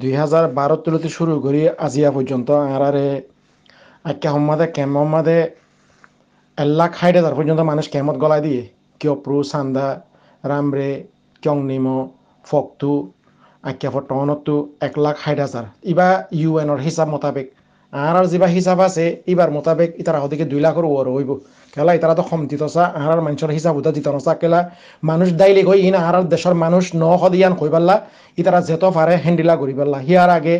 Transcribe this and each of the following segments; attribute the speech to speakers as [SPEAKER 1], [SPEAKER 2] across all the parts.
[SPEAKER 1] দুই হাজার বারো তুলতে শুরু করি আজিয়া পর্যন্ত আরে সম্মাদে হম্মাদে সম্মাদে এক এল্লাখ হাইট হাজার পর্যন্ত মানুষ কেমত গলায় দিয়ে কিয়প্রু সান্দা রামরে কিয়ং নিম ফকতু আক্কা ফটনতু এক লাখ ষাট হাজার ইবা ইউএনর হিচাপ মোতাবেক আহার যা হিসাব আছে এইবার মোতাবেক ইতারা হতে দুই লাখর ওর হইব খেলা ইতারা তো কমতি তসা আহার মানুষের হিসাব উদা দিত নসা কেলা মানুষ দাইলে গই ইন আহার দেশের মানুষ ন সদিয়ান পাল্লা ইতারা যেত ফারে হেন্ডিলা পাল্লা হিয়ার আগে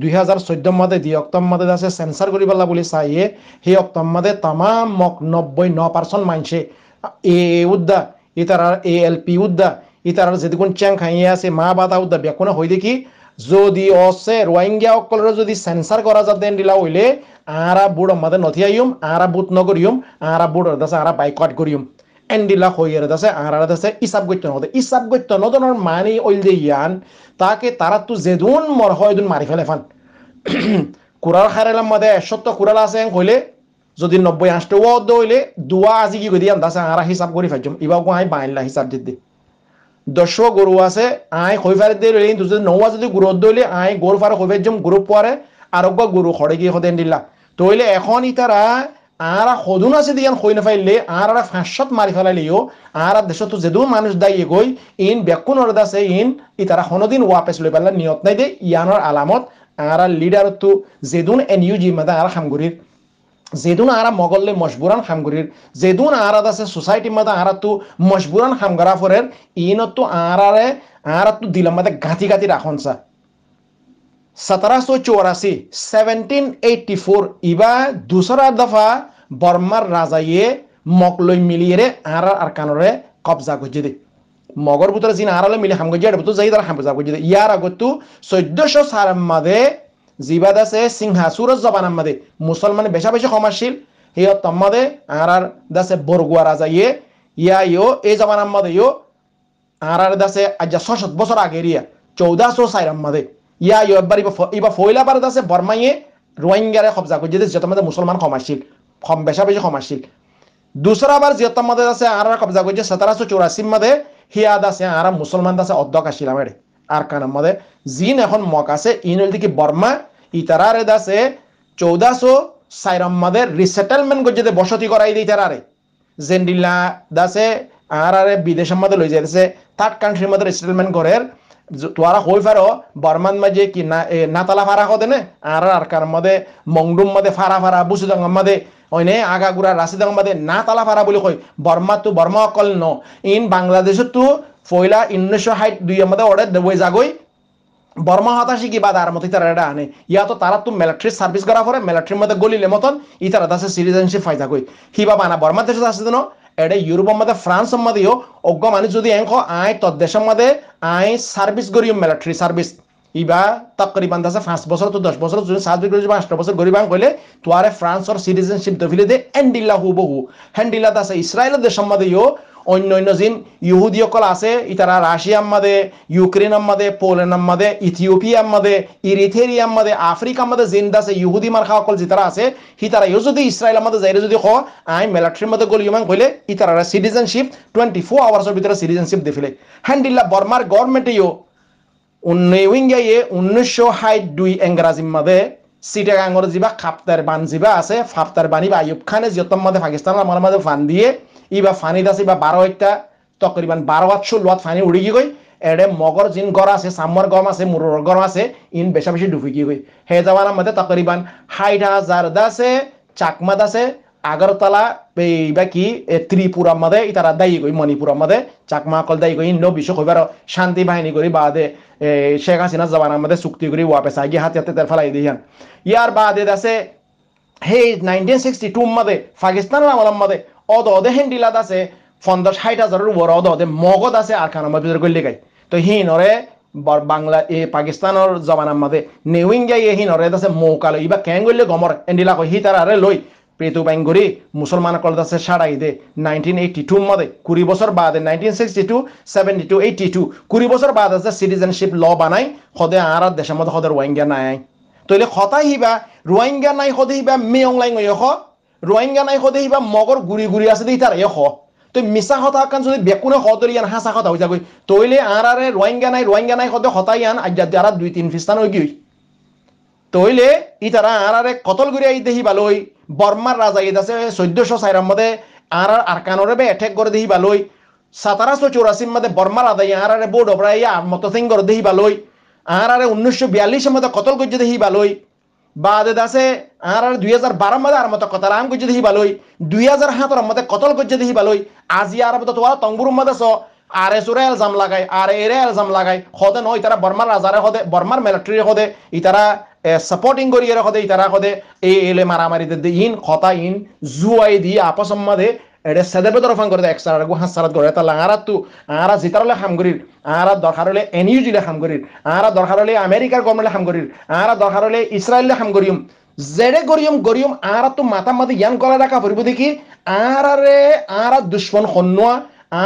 [SPEAKER 1] দুই হাজার চৈধ্য মাদে দি অক্টম মাদে আছে সেন্সার পাল্লা বুলি চাইয়ে সেই অক্টম মাদে তামাম মক নব্বই ন পার্সেন্ট মানুষে এ এ উদ্দা ইতারার এ এল পি উদ্দা ইতারার যেদিকুন চ্যাং খাইয়ে আছে মা বাদা উদ্দা ব্যাকুনা হই দেখি যদি অসে রোহিঙ্গা সকলের যদি সেন্সার করা যাতে দিলা হইলে আরা বুড় আমাদের নথি আইম আরা বুট নগরিম আরা বুড় দাসে আরা বাইকট করিম এন্ডিলা হইয়ের দাসে আরা দাসে ইসাব গত্য নদে ইসাব গত্য নদনের মানে ওইল দে ইয়ান তাকে তারা তো যেদুন মর হয় মারি ফেলে ফান কুরার খারেলাম মাদে সত্য কুরাল আছে কইলে যদি নব্বই আঁচটা ও দইলে দুয়া আজি কি কই দিয়ে আন্দাজে আরা হিসাব করে ফেলছম ইবা আই বাইনলা হিসাব দিতে দশ গরু আছে আই খৈফারে দিয়ে রইলেন তুসে নৌয়া যদি গুরুত দইলে আয় গরু ফারে খৈফের জম গরু পোয়ারে আরোগ্য গরু খড়ে গিয়ে হদেন দিলা তইলে এখন ইতারা আর সদুন আছে দিয়ান খৈ নাফাইলে আর আর ফাঁসত মারি ফেলাইলেও আর আর দেশতো যেদু মানুষ দায়ী গৈ ইন বেকুন অর্দ আছে ইন ইতারা সনদিন ওয়াপেস লৈ পেলা নিয়ত নাই দে ইয়ানৰ আলামত আর লিডারতো যেদুন এন ইউ জি মাদা আর সামগুৰিৰ জেদুন আহারা مغل মজবুরান خمغرير زيدون আহারাত আছে সোসাইটি مدا عرا تو مجبوران خمغرا فورر اينو تو عرا রে عرا মাদে দিল মধ্যে গাতি গাতি রাখুন সা 1784 ইবা দুসরা দফা বর্মার রাজায়ে মকলই মিলিয়ে রে আর কানরে কবজা গজি দে মগর বুতর জিন আরালে মিলি হামগজি আর গজি দে ইয়ার আগত 1400 সালের মধ্যে জিবাদ আছে সিংহা সুরজ জবান আমাদে মুসলমান বেশা বেশি ক্ষমাশীল হিয় তম্মাদে আরার দাসে বরগুয়া রাজা ইয়ে ইয়া ইয়ো এই জবান আমাদে ইয়ো আরার দাসে আজ ছশত বছর আগে ইয়া চৌদাশো সাইরাম আমাদে ইয়া ইয়ো এবার ইবা ফইলাবার দাসে বর্মাইয়ে রোহিঙ্গারে কবজা করে যেতে যেত মুসলমান ক্ষমাশীল কম বেশা বেশি ক্ষমাশীল দুসরা বার জিয়তার মধ্যে আছে আর কবজা করছে সতেরোশো চৌরাশি মাদে হিয়া দাসে আর মুসলমান দাসে অধ্যক্ষ আসিলাম আর কান মধ্যে জিন এখন মক আছে ইনল দিকে বর্মা ইতারারে দাসে চৌদাশো সাইরম্মাদের রিসেটেলমেন্ট গজ্জেতে বসতি করাই দিই তারারে জেন্ডিলা দাসে আর আরে বিদেশের মধ্যে লই যাইতেছে থার্ড কান্ট্রির মধ্যে রিসেটেলমেন্ট করের তোয়ারা হই ফারো বর্মান মাঝে কি নাতালা ফারা হতে না আর আর কার মধ্যে মংডুম মধ্যে ফারা ফারা বুসুদং মধ্যে হয়নে আগাগুড়া রাশিদং মধ্যে নাতালা ফারা বলে কই বর্মা তো বর্মা অকল ন ইন বাংলাদেশত তো ফয়লা উনিশশো ষাট দুই মধ্যে অর্ডার দেবই জাগই বর্মা হতাশি কি বাদ আর মত ইতারা এটা আনে ইয়া তো তারা তুমি মিলিটারি সার্ভিস করা পরে মিলিটারির মধ্যে গলিলে মতন ইতারা দাসে সিটিজেনশিপ ফাইদা কই কি বাবা না বর্মা দেশে আসে দেন এডে ইউরোপ মধ্যে ফ্রান্স মধ্যেও অজ্ঞ মানে যদি এঙ্ক আই তো দেশ মধ্যে আই সার্ভিস করি মিলিটারি সার্ভিস ইবা তকরিবান দাসে পাঁচ বছর তো দশ বছর যদি সার্ভিস করি পাঁচ বছর গরিবাং কইলে তোয়ারে ফ্রান্সর সিটিজেনশিপ দফিলে দে এন্ডিল্লা হু বহু হ্যান্ডিল্লা দাসে ইসরায়েলের দেশের মধ্যেও অন্য অন্য জিন ইহুদিসকল আছে ইতারা রাশিয়ার মাদে ইউক্রেন মাদে পোল্যান্ড মাদে ইথিওপিয়ার মাদে ইরিথেরিয়ার মাদে আফ্রিকার মাদে জিন আছে ইহুদি মার্খা সকল যেতারা আছে তারা ইউ যদি ইসরায়েল মাদে যাইরে যদি ক আই মিলিটারির মাদে গলি ইমান কইলে ইতারা সিটিজেনশিপ টোয়েন্টি ফোর আওয়ার্সের ভিতরে সিটিজেনশিপ দেখিলে হ্যান্ডিল্লা বর্মার গভর্নমেন্টেও উন্নয়িঙ্গাইয়ে উনিশশো ষাট দুই এংরাজির মাদে চিটাগাঙর যা খাপ্তার বান যা আছে ফাপ্তার বানি বা আয়ুব খানে যতম মাদে পাকিস্তানের আমার মাদে ফান দিয়ে ইবা ফানিদ আছে ইবা বারো একটা তকরিবান বারো আটশো লোয়াত ফানি উড়ি গিয়ে গই এডে মগর জিন গড় আছে চামৰ গম আছে মূৰৰ গড় আছে ইন বেশা বেশি ডুবি গিয়ে গই হে জামানার মধ্যে তকরিবান হাইট হাজার দাসে চাকমাদ আছে আগরতলা এই বা কি ত্রিপুরার মধ্যে তারা দায়ী গই মণিপুৰৰ মধ্যে চাকমা অকল দায়ী গই ইন্ডো বিশ্ব কইবার শান্তি বাহিনী করি বাদে শেখ হাসিনা জবানার মধ্যে চুক্তি করি ওয়াপেস আগিয়ে হাতে হাতে তার ফেলাই দিয়ান ইয়ার বাদে আছে হে নাইনটিন সিক্সটি টু মধ্যে পাকিস্তানের আমলের মধ্যে অদ অদে হেন্ডিলাত আছে পঞ্চাশ ষাট হাজারের ওপর অদ অদে মগত আছে আর খানামার ভিতরে করলে গাই তো হি নরে বাংলা এ পাকিস্তানের জমানার মাঝে নেউইঙ্গাই হি নরে আছে মৌকালো ইবা কেন করলে গমর এন্ডিলা কই হি তারারে লই পেতু বাঙ্গুরি মুসলমান কল আছে সারাই দে নাইনটিন এইটি টু মধ্যে কুড়ি বছর বাদে nineteen sixty two seventy two eighty two কুড়ি বছর বাদ আছে সিটিজেনশিপ ল বানাই সদে আর দেশের মধ্যে সদে রোহিঙ্গা নাই তইলে খতাই হিবা রোহিঙ্গা নাই সদে হিবা মেয়ং লাইং রোহিঙ্গা নাই সদে সিবা মগৰ গুৰি গুৰি আছে দেই তার এ স তই মিছা কথা কাৰণ যদি বেকুনে সদৰি আন হাঁচা কথা হৈ যাগৈ তইলে আৰ রোহিঙ্গা নাই রোহিঙ্গা নাই সদে হতাই আন আজ্ঞা দ্বাৰা দুই তিন ফিস্তান হৈ গৈ তইলে ই তারা আর আরে কতল গুড়ি আই দেহি বালই বর্মার রাজা ঈদ আছে চোদ্দশো চাইরাম মধ্যে আর আর আরকানরে বে এঠেক করে দেহি বালই সাতারাশো চৌরাশির মধ্যে বর্মার রাজা আর আরে বোর্ড অবরাইয়া মত সিং করে দেহি বালই আর আরে উনিশশো বিয়াল্লিশের মধ্যে কতল করে দেহি বালই বাদেদ আছে আৰু দুই হাজাৰ বাৰ মাজে আৰম্ভতে কটাল আম গজ্জা দেখি পালৈ দুই হাজাৰ সাত আৰম্ভতে কটল গজ্জা দেখি পালৈ আজি আৰম্ভতে তোমাৰ টংবুৰ মাজ আছ আৰ এছ ওৰে এলজাম লগাই আৰ এৰে এলজাম লগাই সদে নহয় ইতাৰা বৰ্মাৰ ৰাজাৰে সদে বৰ্মাৰ মিলিটাৰীৰে সদে ইতাৰা চাপৰ্টিং কৰি ই ইতাৰা সদে এই এলে মাৰা মাৰি দে ইন খতা ইন জুৱাই দি আপচম্মা দে এডে সেদেবে তরফান করে এক্সা আগু হাঁস সারাত করে তাহলে আঁরা তু আঁরা জিতারলে হামগরির আঁরা দরকার হলে এন ইউ জিলে হামগরির আঁরা দরকার হলে আমেরিকার গভর্নমেন্টে হামগরির আঁরা দরকার হলে ইসরায়েলে হামগরিম জেড়ে গরিয়ম গরিয়ম আঁরা তো মাথা মাথা ইয়ান কলা রাখা পড়ব দেখি আঁরারে আঁরা দুশ্মন সন্নোয়া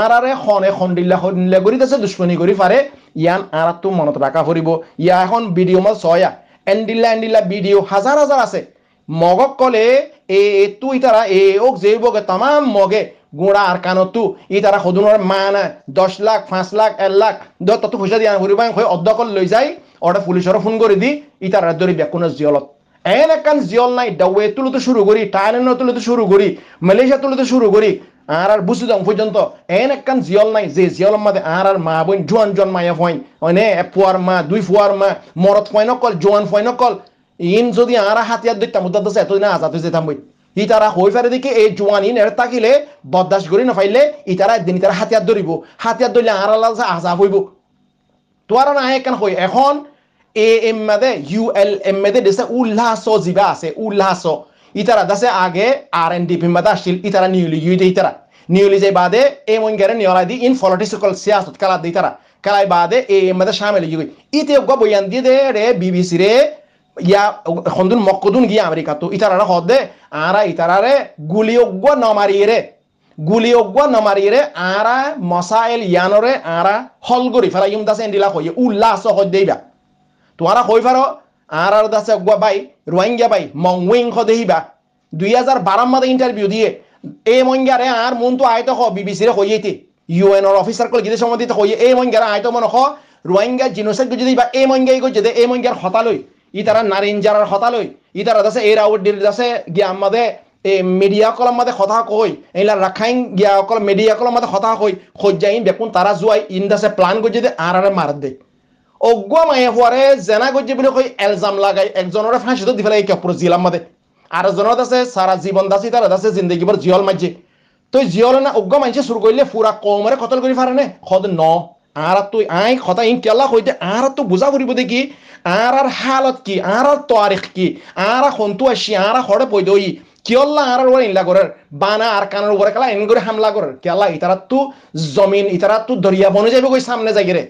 [SPEAKER 1] আঁরারে খনে খন্দিল্লা খন্দিল্লা করি তাছে দুশ্মনী করি পারে ইয়ান আঁরা তো মনত রাখা পড়ব ইয়া এখন ভিডিও মাল ছয়া এন্ডিল্লা এন্ডিল্লা ভিডিও হাজার হাজার আছে মগক কলে e tu itara ওক ok zeyboge tamam moge গোড়া আর কানতু ই তারা সদুনৰ মা নাই দহ লাখ পাঁচ লাখ এক লাখ দহ পয়সা পইচা দিয়া ঘূৰিবাং অর্ধকল লই লৈ যায় অৰ্ডাৰ ফোন কৰি দি ই তাৰ ৰাজ্যৰ বেকুনৰ জিয়লত এন একান জিয়ল নাই ডাৱে তুলোতে শুরু করি টাইলেন্ড তুলোতে শুরু করি মালয়েশিয়া তুলোতে শুরু করি আর আর বুঝি দাম পর্যন্ত এন একান জিয়ল নাই যে জিয়ল মাদে আর আর মা বোন জোয়ান জোয়ান মায়া ফয়েন অনে এক ফুয়ার মা দুই ফুয়ার মা মরত ফয়ন অকল জোয়ান ফয়ন অকল ইন যদি আর হাতিয়ার মুদ্রা উদ্দাত এতদিন আজাদ হয়েছে যেতাম বই ইতারা হয়ে ফেরে দেখি এই জোয়ান ইন এর তাকিলে বদাস করি নাপাইলে ইতারা একদিন ইতারা হাতিয়ার ধরিব হাতিয়ার ধরলে আর আলাদা আজাব হইব আর না এখন হই এখন এ এম মেদে ইউ এল এম মেদে দেশে উল্লাস জিবা আছে উল্লাস ইতারা দাসে আগে আর এন ডি পি মেদা আসছিল ইতারা নিউলি ইউতে ইতারা নিউলি যাই বাদে এ মন গেরে নিয়লা দি ইন পলিটিক্যাল সিয়াসত কালা দেই তারা কালাই বাদে এ এম মেদে শামিল ইউ ইতে গো বয়ান দিয়ে দে রে বিবিসি রে ইয়া মকদুন গিয়া আমেরিকা তো ইতারা হদে আরা ইতারারে গুলিয়োগ নমারিয়ে গুলিয়োগ নমারিয়ে আরা মশাইল ইয়ানরে আরা হলগরি ফারা ইউম দাসে এন্ডিলা হইয়ে উল্লাস হইবা তোমারা হই ফার আরার দাসে অগুয়া বাই রোহিঙ্গা বাই মঙ্গুইং হদেহিবা দুই হাজার বারো মাদে দিয়ে এ মঙ্গারে আর মন তো আয়ত হ বিবিসি রে হইয়ে ইতি ইউএন এর অফিসার কল গিয়ে সম্বন্ধিত হইয়ে এই মঙ্গারে আয়ত মন হ রোহিঙ্গা জিনোসাইড যদি বা এই মঙ্গাই গেছে এই মঙ্গার হতালই ইতারা তারা নারীন যারার হতালই ই তারা দাসে এই রাউট দাসে গিয়া আমাদের এ মিডিয়া কলম মাদে কথা কই এইলা রাখাইন গিয়া কলম মিডিয়া কলম মাদে কথা কই খোঁজাইন বেকুন তারা জুয়াই ইন দাসে প্ল্যান গজি দে আর আর মার দে অগুয়া মায়ে হওয়ারে জেনা গজি বলে কই এলজাম লাগাই একজনের ফাঁসি তো দিফেলাই পুরো জিলাম মাদে আর জনের দাসে সারা জীবন দাসি তারা দাসে জিন্দেগি বর জিয়ল মাঝে তো জিয়ল না অজ্ঞ মানুষে সুর কইলে ফুরা কমরে কতল করি পারে না খদ ন আঁরাতো আই কথা ইন কেলা কইতে আঁরাতো বুঝা ফুরিব দেখি আঁরার হালত কি আঁরার তারিখ কি আঁরা সন্তু আসি আঁরা হরে পই দই কিয়ল্লা আঁরার ওরে ইনলা করার বানা আর কানার উপরে কালা এন করে হামলা করার কেলা ইতারাত তো জমিন ইতারাত তো দরিয়া বনে যাবে কই সামনে যাই রে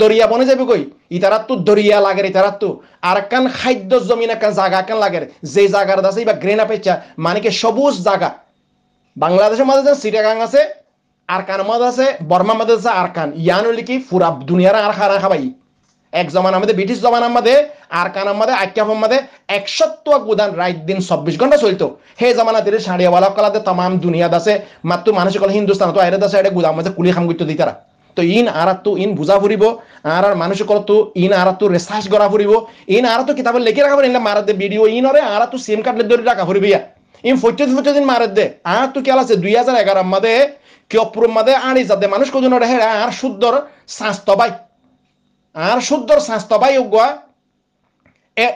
[SPEAKER 1] দরিয়া বনে যাবে কই ইতারাত তো দরিয়া লাগে ইতারাত তো আর কান খাদ্য জমিন কান জাগা কান লাগে যে জাগার দাসে বা গ্রেনা পেচা মানে কি সবুজ জাগা বাংলাদেশের মাঝে যে সিটাগাং আছে আরকান মদ আছে বর্মা মদ আছে আরকান ইয়ান ইয়ানুলি কি ফুরা দুনিয়ার আর খারা খাবাই এক জমান আমাদের ব্রিটিশ জমান আমাদের আর কান আমাদের আক্যাফ আমাদের একশত্ব গুদান রাইট দিন চব্বিশ ঘন্টা চলতো হে জমানা দিলে সাড়িয়াওয়ালা কলাতে তাম দুনিয়াত আছে মাত্র মানুষ কলে হিন্দুস্তান তো আইরে দাসে এটা গুদাম মাঝে কুলি খাম করতে দিতারা তো ইন আর তো ইন বুঝা ফুরিব আর আর মানুষ কল তো ইন আর তো রেসার্চ করা ফুরিব ইন আর তো কিতাবের লেখি রাখা ফুরিলে দে ভিডিও ইন অরে আর তো সিম কার্ড ধরে রাখা ফুরিব ইন ফচত ফচত দিন মারা দে আর তো কি আছে দুই হাজার এগারো আমাদের কিয়প্রমাদে আনি যাতে মানুষ কোজন রেহে আর শুদ্ধর স্বাস্থ্যবাই আর শুদ্ধর স্বাস্থ্যবাই উগুয়া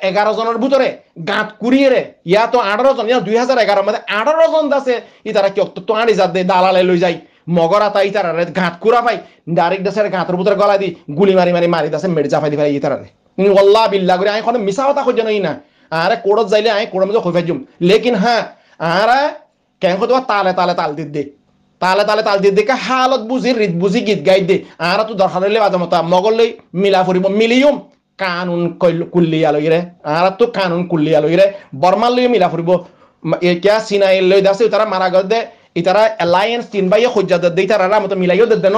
[SPEAKER 1] এগারো জনের ভিতরে গাঁত কুড়িয়ে রে ইয়া তো আঠারো জন ইয়া দুই হাজার এগারো মধ্যে আঠারো জন আছে তারা কি তো আনি যাতে দালালে লই যাই মগরা তাই তারা গাঁত কুড়া পাই ডাইরেক্ট দেশের গাঁতের ভিতরে গলা দি গুলি মারি মারি মারি দাসে মেরে জাফাই দি ভাই ইতারা ওল্লা বিল্লা করে আই কোনো মিশা কথা কইজন না আরে কোড়ত যাইলে আই কোড়া মধ্যে কই ফাইজুম লেকিন হ্যাঁ আরে কেন তালে তালে তাল দি দে তাহলে তাহলে তাল দিয়ে দেখে হালত বুঝি রিত বুঝি গীত গাই দে আর তো দরকার হইলে বাজামতা মগলই মিলা ফুরিব মিলিয়ম কানুন কুল্লি রে আর তো কানুন কুল্লি রে বর্মা লই মিলা ফুরিব এতিয়া সিনাই লৈ দাসে তারা মারা গল দে ইতারা অ্যালায়েন্স তিন ভাইয়ে সজ্জা দে তারা মতো মিলাইও দে দেন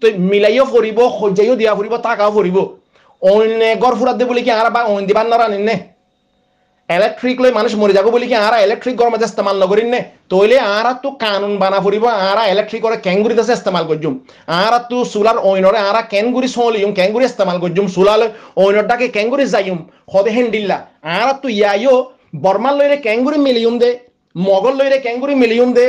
[SPEAKER 1] তো মিলাইও ফুরিব সজ্জাইও দিয়া ফুরিব টাকাও ফুরিব অন্য গড় ফুরাত দে বলে কি আর বা অন্য দিবান নিন নে ইলেকট্রিক লৈ মানুষ মরি যাব বলি কি আরা ইলেকট্রিক গরম আছে ইস্তেমাল নগরিন নে তইলে আরা তো কানুন বানা ফুরিব আরা ইলেকট্রিক ওরা ক্যাঙ্গুরি আছে ইস্তেমাল করজুম আরা তো সোলার ওইনরে আরা ক্যাঙ্গুরি সলিউম ক্যাঙ্গুরি ইস্তেমাল করজুম সোলার ওইনরটাকে ক্যাঙ্গুরি যাইম খদে হেন্ডিল্লা আরা তো ইয়াইও বর্মাল লইরে ক্যাঙ্গুরি মিলিউম দে মগল লইরে ক্যাঙ্গুরি মিলিউম দে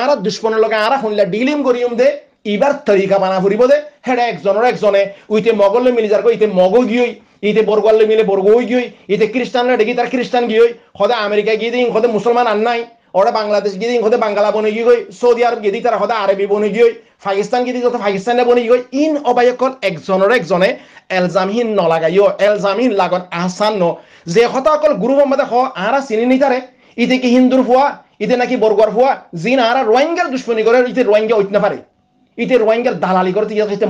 [SPEAKER 1] আরা দুশ্মনের লগে আরা হইলা ডিলিম করিউম দে ইবার তরিকা বানা ফুরিব দে হেডা একজনের একজনে উইতে মগল মিলি যার ইতে মগ গিয়ই ইতে বর্গলে মিলে বর্গ হই গিয়ে ইতে খ্রিস্টানরা দেখি তার খ্রিস্টান গিয়ে খদে আমেরিকা গিয়ে দিন খদে মুসলমান আন নাই ওরা বাংলাদেশ গিয়ে দিন খদে বাংলা বনে গিয়ে গই সৌদি আরব গিয়ে তারা খদে আরবি বনে গিয়ে পাকিস্তান গিয়ে যত পাকিস্তানে বনে গিয়ে ইন অবায়কত একজনের একজনে এলজামহীন নলাগাইও এলজামহীন লাগত আহসান ন যে কথা অকল গুরু মোহাম্মদে হ আরা চিনি নি তারে ইতে কি হিন্দুর হওয়া ইতে নাকি বর্গর হওয়া জিন আরা রোহিঙ্গার দুশ্মনী করে ইতে রোহিঙ্গা উঠতে পারে ইতে রোহিঙ্গার দালালি করে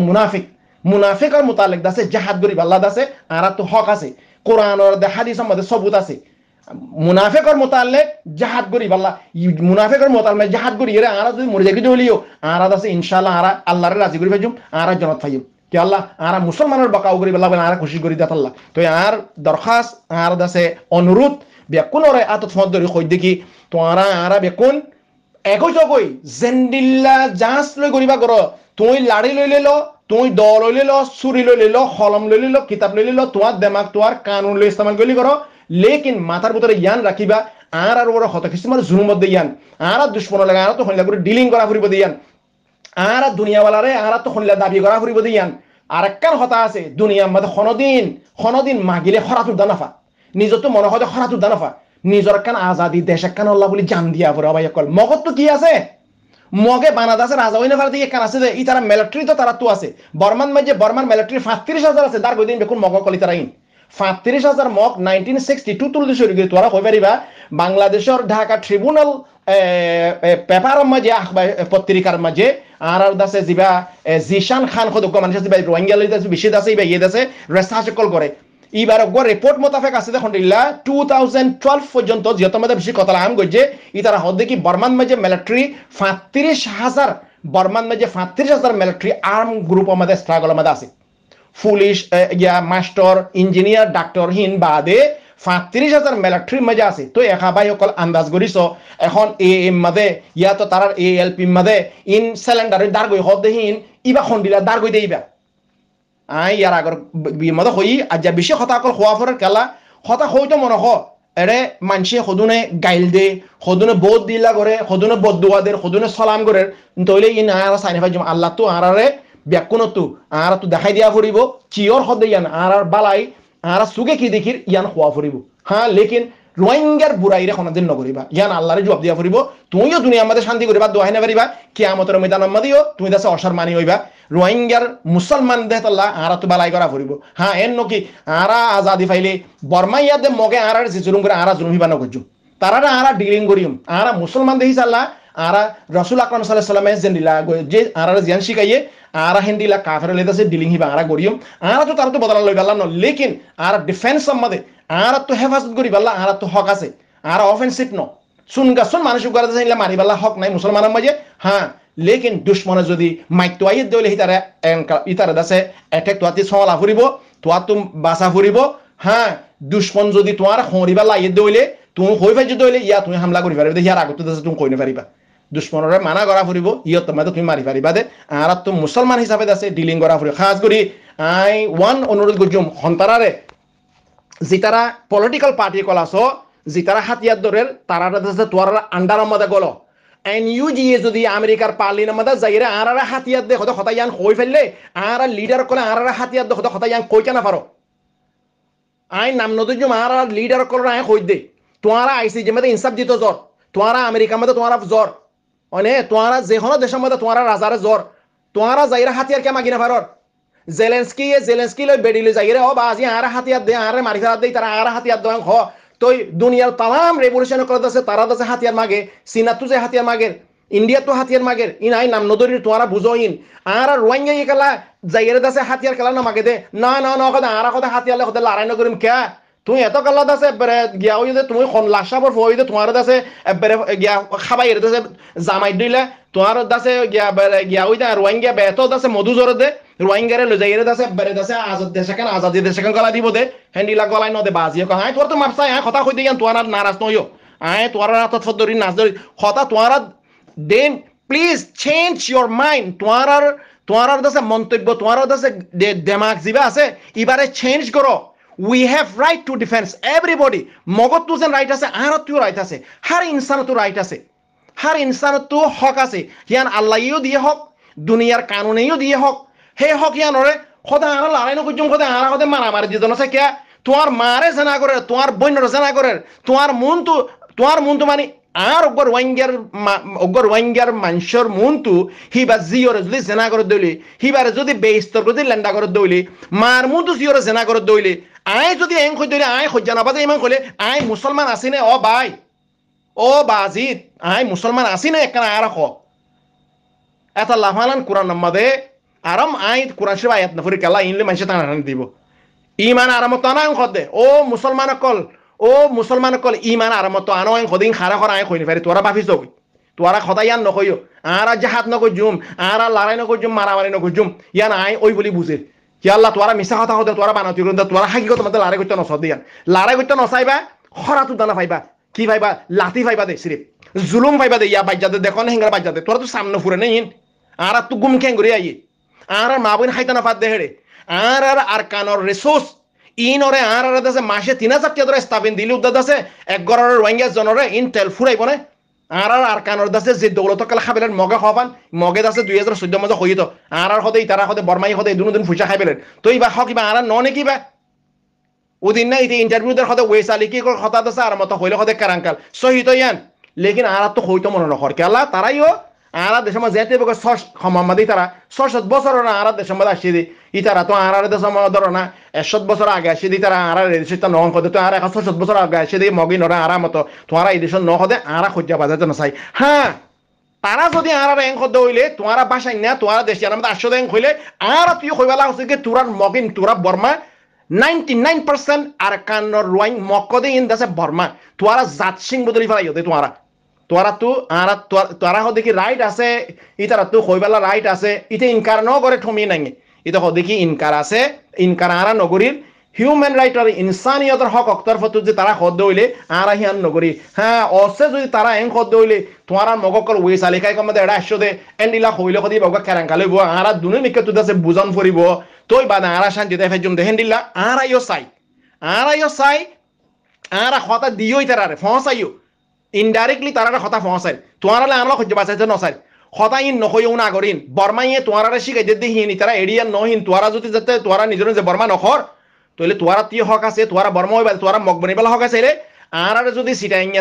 [SPEAKER 1] মুনাফিক মুনাফিকর মোতালেক দাসে জাহাদ গরিব আল্লাহ দাসে আর তো হক আছে কোরআন হাদিস মধ্যে সবুত আছে মুনাফেকর মোতালেক জাহাদ গরিব আল্লাহ মুনাফেকর মোতালেক মানে জাহাদ গরি এরা আরা যদি মরে যাকি হলিও আরা দাসে ইনশাআল্লাহ আরা আল্লাহর রাজি করি ফাইজুম আরা জনত ফাইজুম কি আল্লাহ আরা মুসলমানের বকাও গরিব আল্লাহ আরা খুশি করি দাত আল্লাহ তো আর দরখাস্ত আর দাসে অনুরোধ বেকুন ওরে আতত ফদ ধরি কই দেখি তো আরা আরা বেকুন একই চকই জেন্ডিল্লা জাঁচ লৈ করিবা গর তুই লাড়ি লৈ লৈ ল তুই দ লই লৈ ল চুৰি লৈ লৈ ল কলম লই লৈ ল কিতাপ লৈ লৈ ল তোমাৰ দেমাক তোমাৰ কানুন লই ইস্তেমাল কৰি কৰ লেকিন মাথার ভিতরে ইয়ান রাখিবা আর আর ওরা হত কিসিমার জুলুমত ইয়ান আর আর দুশ্মন লাগা আর তো হইলা করে ডিলিং করা ফুরিব দিয়ান আর আর দুনিয়াওয়ালারে আর তো হইলা দাবি করা ফুরিব দিয়ান আর একখান হতা আছে দুনিয়ার মধ্যে খনদিন খনদিন মাগিলে খরাতুর দানাফা নিজতো মনে হয় খরাতুর দানাফা নিজর কান আজাদি দেশ একখান আল্লাহ বলি জান দিয়া ফুরা ভাই অকল মগত তো কি আছে মগে বানাদাসে রাজা ওই নেভার দিকে কানাসে যে ই তারা মিলিটারি তো তারা তো আছে বর্মান মাঝে বর্মান মিলিটারি ফাঁত্রিশ হাজার আছে তার গদিন দেখুন মগ কলি তারা ইন ফাঁত্রিশ হাজার মগ নাইনটিন সিক্সটি টু তুল শুরু করে তোরা কই পারিবা বাংলাদেশের ঢাকা ট্রিবুনাল পেপার মাঝে আখবাই পত্রিকার মাঝে আর আর দাসে যা জিশান খান খদক মানুষ আছে রোহিঙ্গা লিদ আছে দাসে আছে ইয়ে আছে রেসার্চ সকল করে ইবারক রিপোর্ট মোতাফেক আছে দেখুন ইল্লা টু থাউজেন্ড টুয়েলভ পর্যন্ত যেহেতু আমাদের বেশি কথা আম গেছে ই তারা হদ কি বর্মান মাঝে মিলিটারি ফাঁত্রিশ হাজার বর্মান মাঝে ফাঁত্রিশ হাজার মিলিটারি আর্ম গ্রুপ আমাদের স্ট্রাগল আমাদের আছে পুলিশ ইয়া মাস্টার ইঞ্জিনিয়ার ডাক্তার হিন বাদে ফাঁত্রিশ হাজার মিলিটারি মাঝে আছে তো একা ভাই সকল আন্দাজ করিছ এখন এ এম মাদে ইয়া তো তারার এ এল পি মাদে ইন সিলিন্ডার দাঁড় গই হদ্দেহীন ইবা খন্ডিলা দাঁড় গই দেইবা আই ইয়ার আগর বিমত হই আজ্জা বেশি কথা অকল খোয়া ফরের খেলা কথা হইতো মনে এৰে এরে মানুষে সদুনে গাইল দে সদুনে বোধ দিলা করে সদুনে দোৱা দে সদুনে চলাম কৰে তইলে ইন আর সাইনে ফাইজম আল্লাহটো তো আরারে ব্যাকুণতো আঁৰাটো দেখাই দিয়া ফুৰিব চিঞৰ সদে ইয়ান আর বালাই আর চুকে কি দেখির ইয়ান খোয়া ফুৰিব হা লেকিন রোহিঙ্গার বুড়াইরে কোনোদিন নগরিবা ইয়ান আল্লাহরে জবাব দিয়া ফুরিব তুমিও দুনিয়া আমাদের শান্তি করিবা দোহাই না পারিবা কে কিয়ামতের ময়দান আমাদিও তুমি দাসে অসার মানি হইবা রোহিঙ্গার মুসলমান দেহ তল্লা আরা তো বালাই করা ফুরিব হ্যাঁ এর নকি আরা আজাদি ফাইলে বর্মাইয়াতে মগে আরার জুলুম করে আরা জুলুম হিবা নকজু তারা আরা ডিলিং করিম আরা মুসলমান দেহি চাল্লা আরা রসুল আকরম সাল্লাহ সাল্লামে যেন দিলা যে আরা জিয়ান শিখাইয়ে आरा হেন ला কাফের লেদাসে ডিলিং डीलिंग ही बारा गोरियम তো তারা তো বদলা बदला लगा ला नो लेकिन आरा আহারাত তো হেফাজত করি পাল্লা আহারাত তো হক আছে আহারা অফেন্সিভ ন গা শুন মানুষ করে চাইলে মারি পাল্লা হক নাই মুসলমানের মাঝে হ্যাঁ লেকিন দুশ্মনে যদি মাইক আইয়ে দিলে হিতারে ইতারে দাসে এটেক তোয়াতি সওয়ালা ফুরিব তোয়া তুম বাসা ফুরিব হ্যাঁ দুশ্মন যদি তোমার হরিবা লাইয়ে দৌলে তুমি হই যদি দৌলে ইয়া তুমি হামলা করি পারিবা ইয়ার আগত দাসে তুমি কই পারিবা দুশ্মনরে মানা করা ফুরিব ইয় তোমাদের তুমি মারি পারিবা দে আর তো মুসলমান হিসাবে দাসে ডিলিং করা ফুরি খাস করি আই ওয়ান অনুরোধ করছি সন্তানারে যিতারা পলিটিক্যাল পার্টি কল আছো যিতারা হাতিয়ার দরের তারা তোয়ার আন্ডার মধ্যে গলো এন ইউ জি এ যদি আমেরিকার পার্লিনের মধ্যে যাই আর আর হাতিয়ার দে হতে হতাইয়ান কই ফেললে আর লিডার কলে আর আর হাতিয়ার দে হতে হতাইয়ান কই কেনা পারো আই নাম নদুজুম আর আর লিডার কলে আই কই দে তোমারা আইসি যে মধ্যে ইনসাফ দিত জ্বর তোমারা আমেরিকার মধ্যে তোমারা জ্বর অনে তোমারা যে কোনো দেশের মধ্যে তোমারা রাজারে জ্বর তোমারা যাইরা হাতিয়ার কে মাগি না পারর জেলেন্সকিয়ে জেলেন্সকি লৈ বেডি লৈ যাই ৰে হ বা আজি আঁৰা হাতিয়াত দে আঁৰে মাৰি ফেলাত দেই তাৰ আঁৰা হাতিয়াত দং হ তই দুনিয়ার তালাম রেভলিউশন কৰাত আছে তারা আছে হাতিয়াৰ মাগে সিনাতু যে হাতিয়াৰ মাগে ইন্ডিয়া তো মাগে মাগের ইন আই নাম নদরির তোরা বুজ ইন আর রোহিঙ্গা ইয়ে কালা জাইয়ের আছে হাতিয়াৰ কালা না মাগে দে না না না কথা আর কথা হাতিয়াৰ লৈ সদায় না করিম কে তুমি এত কাল্লাত আছে একবারে গিয়া ওই তুমি লাশা পর ফই তোমার দাসে একবারে গিয়া খাবাই এর আছে জামাই দিলে তোমার আছে গিয়া গিয়া ওই দা রোহিঙ্গা বেত দাসে মধু জোর দে রোহিঙ্গারে লো যাই দাসে একবারে আছে আজাদ দেশে কেন আজাদি দেশে কেন গলা দিব দে হ্যান্ডিলা গলাই নদে বাজিয়ে কয় হ্যাঁ তোর তো মাপসাই হ্যাঁ কথা কই দিয়ে তোমার আর নারাজ নইও হ্যাঁ তোমার আর তৎফত ধরি নাচ ধরি কথা তোমার দেন প্লিজ চেঞ্জ ইয়োর মাইন্ড তোমার আর তোমার দাসে মন্তব্য তোমার দাসে দেমাগ জিবা আছে এবারে চেঞ্জ করো we have right to defence everybody মগজটো যেন ৰাইট আছে আহাৰতটো ৰাইট আছে হাৰ ইনচানতো ৰাইট আছে হাৰ ইনচানতো হক আছে ইয়ান আল্লাহও দিয়ে হক দুনিয়াৰ কানুনেও দিয়ে হক সেই হক ইয়ানৰে সদায় আহাৰ লাৰাই নকৰিম সদায় আহাৰ সদায় মাৰামাৰি দি জনাছে কিয়া তোমাৰ মাৰে জেনা কৰে তোমাৰ বন্যৰ জেনা কৰে তোমাৰ মনটো তোমাৰ মনটো মানে আর অগর ওয়াঙ্গার অগর ওয়াঙ্গার মানুষের সি হিবা জিওরে যদি জেনা করে দইলে হিবারে যদি বেস্তর যদি লেন্ডা করে দইলে মার মনটো জিওরে জেনা করে দইলে আই যদি এং খৈ ধরে আয় সজ্জা নাপাতে ইমান কলে আই মুসলমান নে অ বাই অ বাজিত আই মুসলমান আছিনে একখানা আর খ এটা লাভালান কোরআন নম্মাদে আরাম আই কোরআন শিবা এত নফরি কালা ইনলে মানুষে টানা টানি দিব ইমান আরামত আনা এং দে ও মুসলমান অকল ও মুসলমান অকল ইমান আরামত আনো এং খদিন খারা খরা আই খৈনি ফেরি তোরা ভাবিস তোরা খদাই ইয়ান নকইও আর যে হাত নকই জুম আর লড়াই নকই জুম মারামারি নকই জুম ইয়ান আই ওই বলি বুঝে কি আল্লাহ তোরা মিছা কথা হতে তোরা বানাতি কিন্তু তোরা হাকি কথা মানে লারে করতে নস দিয়ান লড়াই করতে নসাইবা খরা খরাতু দানা পাইবা কি পাইবা লাঠি পাইবা দে সিরিপ জুলুম পাইবা দে ইয়া বাইজাতে দেখো না হেঙ্গার বাইজাতে তোরা তো সামনে ফুরে নেই আর তু গুম খেং ঘুরে আই আর আর মা বোন না ফাত দেহে আর আর আর কানর রিসোর্স ইন ওরে আর আর দেশে মাসে তিন হাজার টাকা ধরে স্থাপন দিলি উদ্দাদ আছে এক গড়ের রোহিঙ্গা জনরে ইন তেল ফুরাইব না আরার আর কানর দাসে যে দৌলত কাল খাবেলেন মগে খাবান মগে দাসে দুই হাজার চোদ্দ মজা হইত আরার হদে ইতারা হদে বর্মাই হদে দুনো দিন ফুসা খাইবেলেন তো ইবা হ কিবা আরার ননে কিবা ওদিন না ইতি ইন্টারভিউ দের হদে ওয়েস আলি কি হতা দাসে আর মতো হইলে হদে কারাঙ্কাল সহিত ইয়ান লেকিন আরার তো হইতো মনে নহর কেলা তারাইও আরা সময় যেতে বক সস খমামাদি তারা সসত বছর না আরা সময় মা আসি দি ইতারা তো আরা দেশ সময় ধরো না এসত বছর আগে আসি দি তারা আরা রে সেটা নহন কদে তো আরা সসত বছর আগে আসি দি মগি নরা আরা মত তোরা এই দেশ নহদে আরা খজ্জা বাজার জন্য চাই হ্যাঁ তারা যদি আরা এং কদে হইলে তোরা বাসাই না তোরা দেশ জানা মধ্যে এং হইলে আর তুই কইবালা হচ্ছে কি তোরার মগিন তোরা বর্মা নাইনটি নাইন পার্সেন্ট আর কান্নর রোয়াইং মকদে ইন দেশে বর্মা তোরা জাত সিং বদলি ফেলাই হতে তোমারা তোরা তো আরা তোরা দেখি রাইট আছে ইতারা তো হইবেলা রাইট আছে ইতে ইনকার ন করে ঠমি নাই ইতে দেখি ইনকার আছে ইনকার আরা নগরীর হিউম্যান রাইট আর ইনসানিয়তের হক অক্তর ফতু যে তারা হদ হইলে আরা হিয়ান নগরী হ্যাঁ অসে যদি তারা এং হদ হইলে তোমারা মগকর ওয়ে সালিকাই কমাতে এডা আসছো দে এন্ডিলা হইলে কদি বগা খেরাঙ্কা বো আরা দুনে নিকে আছে বুজন ফুরিব তই বাদ আরা শান্তি দেখাই জুম দে দিলা আরা ইও সাই আরা ইও সাই আরা হতা দিও ইতারারে ফসাইও ইনডাইরেক্টলি তারা হতা ফসাইল তোমারালে আনলো খুঁজে বাঁচাইছে নসাইল হতা ইন নহইও না করিন বর্মাইয়ে তোমারা শিখাই দিয়ে হিন তারা এড়িয়া নহিন তোরা যদি যাতে তোরা নিজের যে বর্মা নখর তইলে তোরা তিয় হক আছে তোরা বর্মা হইবা তোরা মগ বনিবেলা হক আছে রে আর যদি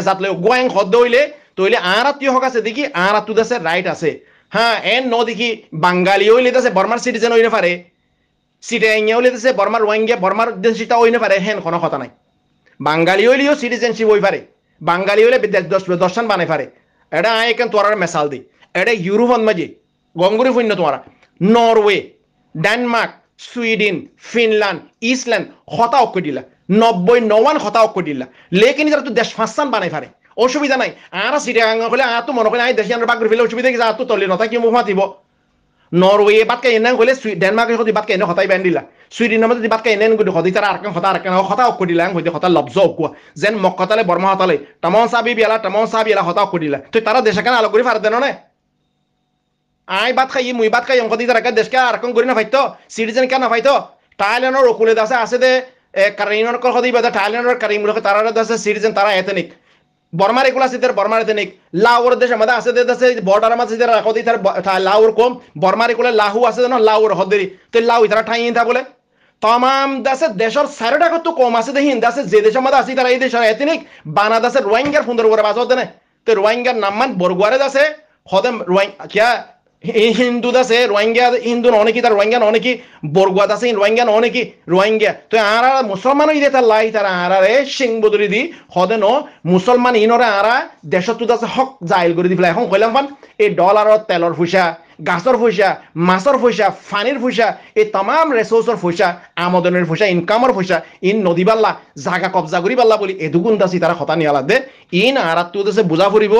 [SPEAKER 1] জাত লো গোয়াং হদ হইলে তইলে আর তিয় হক আছে দেখি আর তুদ আছে রাইট আছে হ্যাঁ এন ন দেখি বাঙালি হইলে দাসে বর্মার সিটিজেন হইলে পারে সিটাইয়া হইলে আছে বর্মার রোহিঙ্গা বর্মার দেশিটা হইলে পারে হেন কোনো কথা নাই বাঙালি হইলেও সিটিজেনশিপ হই পারে বাঙালি হলে দর্শন বানাই ফারে এটা আয় কেন তোমার মেসাল দি এটা ইউরোপ মাঝে গঙ্গুরি শূন্য তোমারা Norway Denmark Sweden Finland Iceland হতা অক্ষ দিলা নব্বই নওয়ান হতা অক্ষ দিলা লেকিন তারা তো দেশ ফাঁসান বানাই ফারে অসুবিধা নাই আর সিরিয়াঙ্গ হলে আর তো মনে করি আই দেশে আমরা বাগরি ফেলে অসুবিধা কি আর তো তলি নথা কি মুখ মাতিব নরওয়ে বাদ এনে হলে ডেনমার্কের বাদ এনে হতাই ব্যান দিলা চুৰি নামত দিবাত বাটকে এনেন গদি সদি তার আরকান হতা আরকান হতা অক্কো দিলাং হইতে হতা লব্জ অকুয়া জেন মক্কাতালে বর্মা হতালে তামন সাবি বিলা তামন সাবি এলা হতা অক্কো দিলা তুই তারা দেশে কেন আলো করে ফার দেন আই বাত খাই মুই বাত খাই অঙ্কতি তারা দেশ দেশকে আরকন গরি না ফাইতো সিটিজেন কেন ফাইতো টাইলেনর অকুলে দাসে আছে দে কারিনর কর হদি বাদা কারিম কারিমগুলোকে তারা দাসে সিটিজেন তারা এথনিক বর্মার এগুলা আছে বর্মার এথনিক লাউর দেশে মাদা আছে আছে বর্ডার মাঝে রাখো তার লাউর কম বর্মার এগুলো লাহু আছে না লাউর হদেরি তো লাউ ইতারা ঠাঁই বলে তমাম দেশে দেশের সারেটা কত কম আছে দেখিন দেশে যে দেশের মধ্যে আছে তারা এই দেশের এতিনিক বানা দেশে রোহিঙ্গার সুন্দর করে বাঁচা দেনে তো রোহিঙ্গার নামমান বরগুয়ারে আছে হদে কিয়া হিন্দু আছে রোহিঙ্গা হিন্দু অনেকে তার রোহিঙ্গান অনেকে বরগুয়াত আছে রোহিঙ্গান অনেকে রোহিঙ্গা তো আরা মুসলমান ইদে তার লাই তার আরারে সিং বদরি দি হদে ন মুসলমান ইনরে আরা দেশত আছে হক জাইল করে দি ফেলাই এখন কইলাম পান এই ডলার তেলর ফুসা গাছৰ পয়সা মাছৰ পয়সা ফানির পয়সা এই তাম ৰেচৰ্চৰ পয়সা আমদনীৰ পয়সা ইনকামর পয়সা ইন নদী পাল্লা জাগা কবজা পাল্লা বাল্লা বলি এদুগুণ দাসি তারা হতা নিয়ালা দে ইন আরা তুই দেশে বুঝা ফুরিব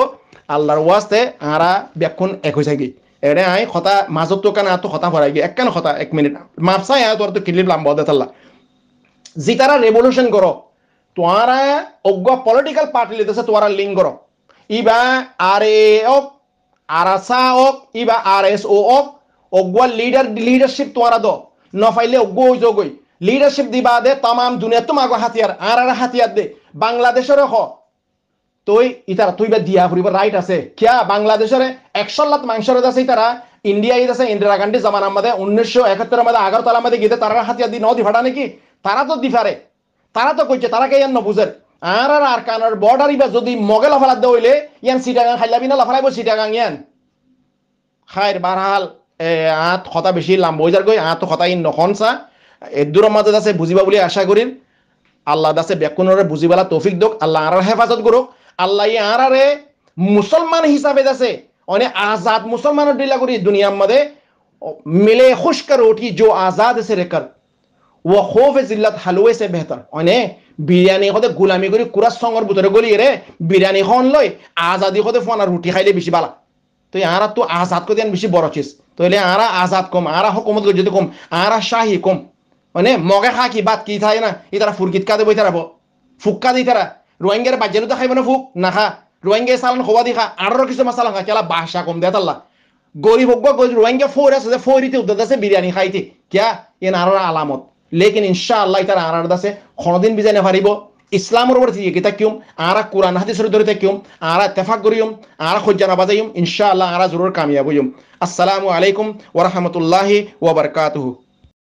[SPEAKER 1] আল্লাহর ওয়াস্তে আরা ব্যাখ্যণ এক হয়ে থাকি এনে আই হতা মাজত তো কান আতো হতা ভরাই গিয়ে একখান হতা এক মিনিট মাপসাই আয় তোর তো কিলিপ লাম্ব দে তাল্লা যি তারা রেভলিউশন করো তোমারা অজ্ঞ পলিটিক্যাল পার্টি লিতেছে তোমারা লিঙ্ক করো ইবা আরে অক আরাসা হোক ইবা আর এস ও হোক অগুয়া লিডার লিডারশিপ তোমারা দো নফাইলে অগ্য ওই যোগই লিডারশিপ দিবা দে তামাম দুনিয়া তোমাক হাতিয়ার আর আর হাতিয়ার দে বাংলাদেশের হ তই ইতারা তুই বা দিয়া ফুরিব রাইট আছে কিয়া বাংলাদেশের একশো লাখ মাংসর আছে ইতারা ইন্ডিয়া ইদ আছে ইন্দিরা গান্ধী জামানার মধ্যে উনিশশো একাত্তর মধ্যে আগরতলা মধ্যে গিয়ে তারা হাতিয়ার দি ন দিফাটা নাকি তারা তো দিফারে তারা তো কইছে তারা কে ন আর আর আর কানার বর্ডার ইবা যদি মগে লাফালাত হইলে ইয়ান সিটাগাং খাইলাবি না লাফালাইব সিটাগাং ইয়ান খাইর বারহাল আঁত খতা বেশি লাম্ব হয়ে যার গই আঁত ইন নখন চা এদুর মাজত আছে বুঝিবা বুলি আশা করিম আল্লাহ দাসে বেকুনরে বুঝিবালা তৌফিক দোক আল্লাহ আর হেফাজত করুক আল্লাহ ই আর আরে মুসলমান হিসাবে আছে অনে আজাদ মুসলমানের দিলা করি দুনিয়া মধ্যে মিলে খুশ কর উঠি যো আজাদ সে রেকর ও খোফে জিল্লাত হালুয়ে সে বেহতার হয়নে বিরিয়ানি হতে গোলামি করে কুরা সঙ্গর ভিতরে গলি রে বিরিয়ানি খন লই আজাদি হতে ফোন আর রুটি খাইলে বেশি বালা তো আরা তো আজাদ করে দেন বেশি বড় চিজ তাহলে আরা আজাদ কম আরা হকুমত যদি কম আরা শাহি কম মানে মগে খা কি বাদ কি থাকে না ই তারা ফুরকিত কাঁদে বই তারা ফুক কাঁদে তারা রোহিঙ্গার বাজ্যালু তো খাইব না ফুক না খা রোহিঙ্গা সালান খোবা দি খা আরো কিছু মাসালা খা কেলা বাসা কম দেয় তাল্লা গরিব হোক বা রোহিঙ্গা ফোর আছে ফোরিতে উদ্যোগ আছে বিরিয়ানি খাইতে কিয়া এ নারার আলামত লেকিন ইনশা আল্লাহ তারা আর দাসে খনদিন বিজয় নেভারিব ইসলামের উপরে থেকে গীতা কিউম আরা কোরআন হাদিসের ধরে থাকিউম আরা তেফাক করিউম আরা খোঁজানা নাবাজাইম ইনশা আল্লাহ আরা জরুর কামিয়াব হইম আসসালামু আলাইকুম ওরহমতুল্লাহি ওবরকাতহু